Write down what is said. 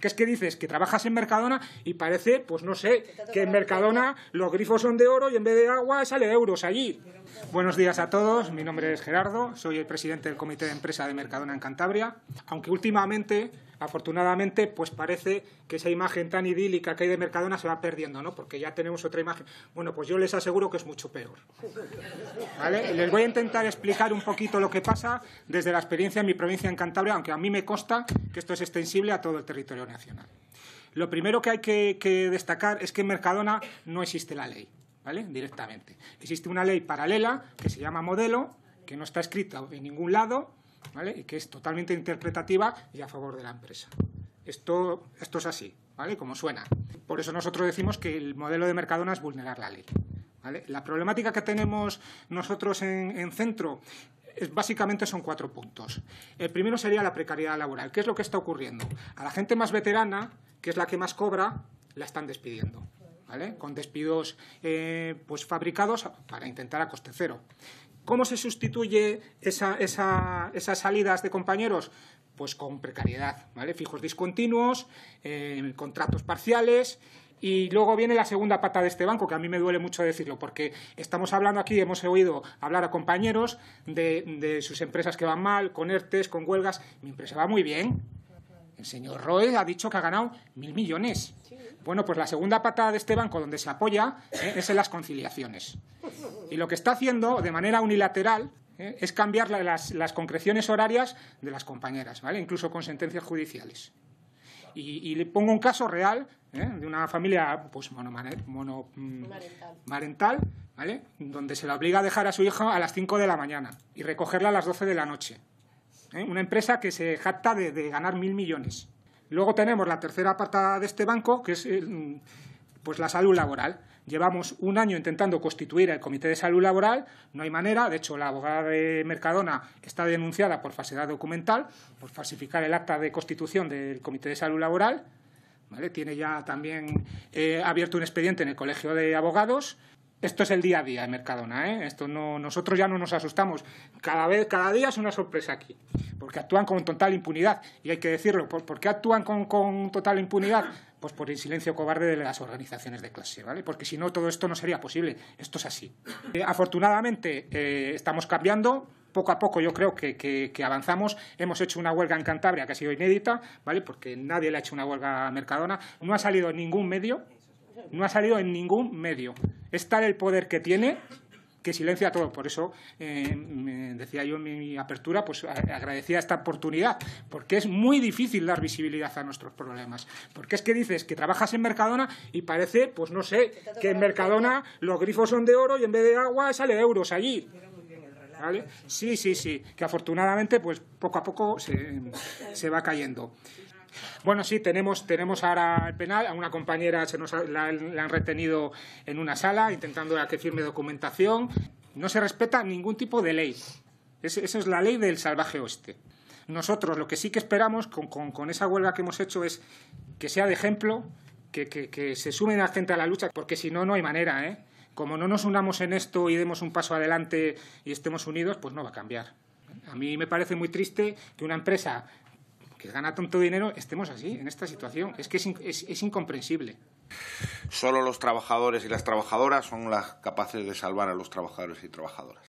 ¿Qué es que dices que trabajas en Mercadona y parece, pues no sé, que en Mercadona los grifos son de oro y en vez de agua sale euros allí. Buenos días a todos, mi nombre es Gerardo, soy el presidente del Comité de Empresa de Mercadona en Cantabria, aunque últimamente afortunadamente, pues parece que esa imagen tan idílica que hay de Mercadona se va perdiendo, ¿no? Porque ya tenemos otra imagen. Bueno, pues yo les aseguro que es mucho peor. ¿Vale? Les voy a intentar explicar un poquito lo que pasa desde la experiencia en mi provincia en Cantabria, aunque a mí me consta que esto es extensible a todo el territorio nacional. Lo primero que hay que, que destacar es que en Mercadona no existe la ley, ¿vale? Directamente. Existe una ley paralela que se llama modelo, que no está escrita en ningún lado y que es totalmente interpretativa y a favor de la empresa. Esto, esto es así, ¿vale? Como suena. Por eso nosotros decimos que el modelo de Mercadona es vulnerar la ley. La problemática que tenemos nosotros en, centro es, básicamente son cuatro puntos. El primero sería la precariedad laboral. ¿Qué es lo que está ocurriendo? A la gente más veterana, que es la que más cobra, la están despidiendo. ¿Vale? con despidos eh, pues fabricados para intentar a coste cero. ¿Cómo se sustituye esas salidas de compañeros? Pues con precariedad, ¿vale? Fijos discontinuos, eh, contratos parciales. Y luego viene la segunda pata de este banco, que a mí me duele mucho decirlo, porque estamos hablando aquí, hemos oído hablar a compañeros de, sus empresas que van mal, con ERTES, con huelgas. Mi empresa va muy bien, el señor Roy ha dicho que ha ganado mil millones. Bueno, pues la segunda pata de este banco donde se apoya eh, es en las conciliaciones. Y lo que está haciendo de manera unilateral eh, es cambiar las, concreciones horarias de las compañeras, ¿vale? incluso con sentencias judiciales. Y, le pongo un caso real ¿eh? de una familia pues, monomarental, mono, mm, ¿vale? donde se la obliga a dejar a su hija a las 5 de la mañana y recogerla a las 12 de la noche. ¿eh? Una empresa que se jacta de, ganar mil millones. Luego tenemos la tercera parte de este banco, que es pues la salud laboral. Llevamos un año intentando constituir el Comité de Salud Laboral, no hay manera, de hecho la abogada de Mercadona está denunciada por falsedad documental, por falsificar el acta de constitución del Comité de Salud Laboral, tiene ya también eh, abierto un expediente en el Colegio de Abogados esto es el día a día de Mercadona, ¿eh? Esto no, nosotros ya no nos asustamos. Cada, vez, cada día es una sorpresa aquí, porque actúan con total impunidad. Y hay que decirlo, ¿por, qué actúan con, total impunidad? Pues por el silencio cobarde de las organizaciones de clase, ¿vale? Porque si no, todo esto no sería posible. Esto es así. Eh, afortunadamente, eh, estamos cambiando poco a poco yo creo que, que, avanzamos. Hemos hecho una huelga en Cantabria que ha sido inédita, ¿vale? Porque nadie le ha hecho una huelga a Mercadona. No ha salido ningún medio, no ha salido en ningún medio. Es tal el poder que tiene que silencia todo. Por eso eh, decía yo en mi apertura, pues agradecía esta oportunidad, porque es muy difícil dar visibilidad a nuestros problemas. Porque es que dices que trabajas en Mercadona y parece, pues no sé, que en Mercadona los grifos son de oro y en vez de agua sale euros allí. Sí, sí, sí, que afortunadamente pues poco a poco se, se va cayendo. Bueno, sí, tenemos, ahora el penal. A una compañera se nos la, han retenido en una sala intentando que firme documentación. No se respeta ningún tipo de ley. esa es la ley del salvaje oeste. Nosotros lo que sí que esperamos con, esa huelga que hemos hecho es que sea de ejemplo, que, se sumen a gente a la lucha, porque si no, no hay manera. ¿eh? Como no nos unamos en esto y demos un paso adelante y estemos unidos, pues no va a cambiar. A mí me parece muy triste que una empresa que gana tanto dinero estemos así, en esta situación. Es que es, es incomprensible. Solo los trabajadores y las trabajadoras son las capaces de salvar a los trabajadores y trabajadoras.